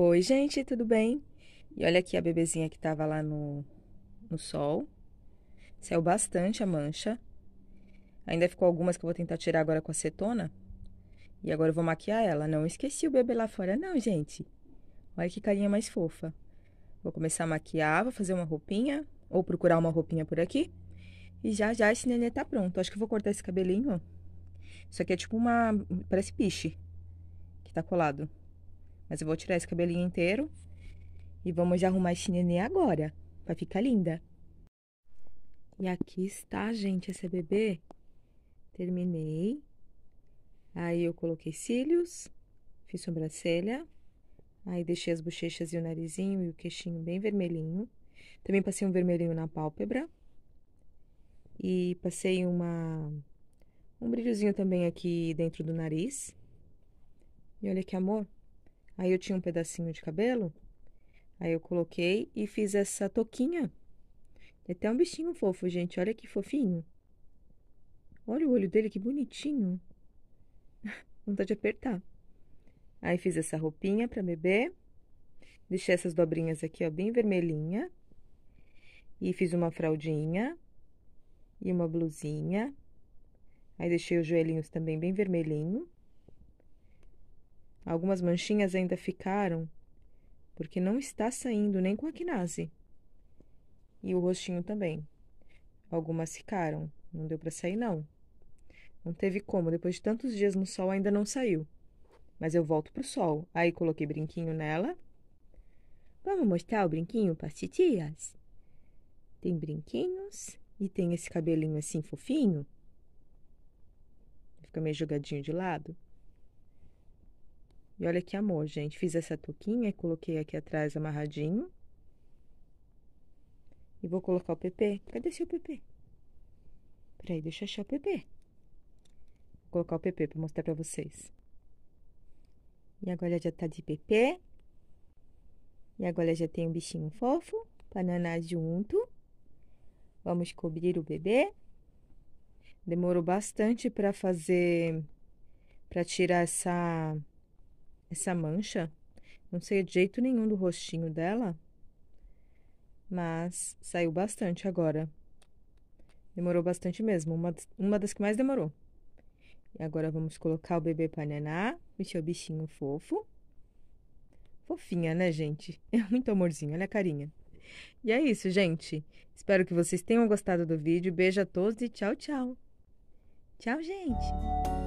Oi, gente, tudo bem? E olha aqui a bebezinha que estava lá no, no sol. Saiu bastante a mancha. Ainda ficou algumas que eu vou tentar tirar agora com acetona. E agora eu vou maquiar ela. Não esqueci o bebê lá fora, não, gente. Olha que carinha mais fofa. Vou começar a maquiar, vou fazer uma roupinha. Ou procurar uma roupinha por aqui. E já, já esse nenê tá pronto. Acho que eu vou cortar esse cabelinho. Isso aqui é tipo uma... parece piche. Que tá colado. Mas eu vou tirar esse cabelinho inteiro e vamos arrumar esse neném agora. pra ficar linda. E aqui está, gente, esse bebê. Terminei. Aí eu coloquei cílios, fiz sobrancelha. Aí deixei as bochechas e o narizinho e o queixinho bem vermelhinho. Também passei um vermelhinho na pálpebra. E passei uma um brilhozinho também aqui dentro do nariz. E olha que amor. Aí eu tinha um pedacinho de cabelo, aí eu coloquei e fiz essa toquinha. É até um bichinho fofo, gente. Olha que fofinho. Olha o olho dele, que bonitinho. Vontade de apertar. Aí fiz essa roupinha para bebê. Deixei essas dobrinhas aqui, ó, bem vermelhinha. E fiz uma fraldinha e uma blusinha. Aí deixei os joelhinhos também bem vermelhinho. Algumas manchinhas ainda ficaram, porque não está saindo nem com a quinase. E o rostinho também. Algumas ficaram, não deu para sair não. Não teve como, depois de tantos dias no sol ainda não saiu. Mas eu volto pro sol. Aí coloquei brinquinho nela. Vamos mostrar o brinquinho para titias? Tem brinquinhos e tem esse cabelinho assim fofinho. Fica meio jogadinho de lado. E olha que amor, gente. Fiz essa touquinha e coloquei aqui atrás amarradinho. E vou colocar o PP. Cadê seu PP? Peraí, deixa eu achar o PP. Vou colocar o PP pra mostrar pra vocês. E agora já tá de PP. E agora já tem um bichinho fofo. Pananá junto. Vamos cobrir o bebê. Demorou bastante pra fazer... Pra tirar essa essa mancha não sei de jeito nenhum do rostinho dela. Mas saiu bastante agora. Demorou bastante mesmo, uma, uma das que mais demorou. E agora vamos colocar o bebê para naná, o seu bichinho fofo. Fofinha, né, gente? É muito amorzinho, olha a carinha. E é isso, gente. Espero que vocês tenham gostado do vídeo. Beijo a todos e tchau, tchau. Tchau, gente!